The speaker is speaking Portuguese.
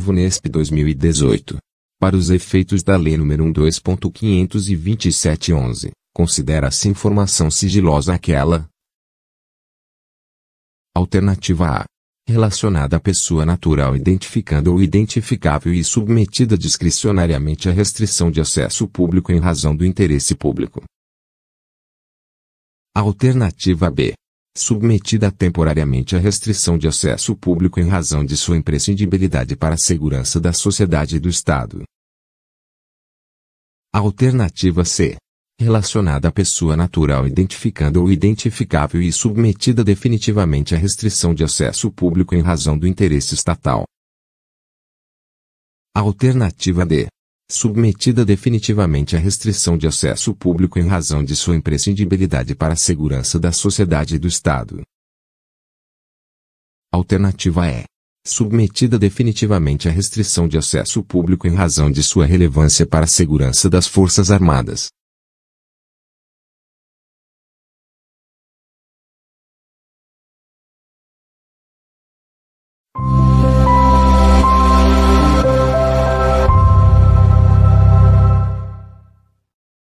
VUNESP 2018. Para os efeitos da Lei nº 1.2.527-11, considera-se informação sigilosa aquela alternativa A relacionada à pessoa natural identificando ou identificável e submetida discricionariamente à restrição de acesso público em razão do interesse público. Alternativa B submetida temporariamente à restrição de acesso público em razão de sua imprescindibilidade para a segurança da sociedade e do Estado. alternativa C. Relacionada à pessoa natural identificando ou identificável e submetida definitivamente à restrição de acesso público em razão do interesse estatal. Alternativa D submetida definitivamente à restrição de acesso público em razão de sua imprescindibilidade para a segurança da sociedade e do Estado. Alternativa é submetida definitivamente à restrição de acesso público em razão de sua relevância para a segurança das Forças Armadas.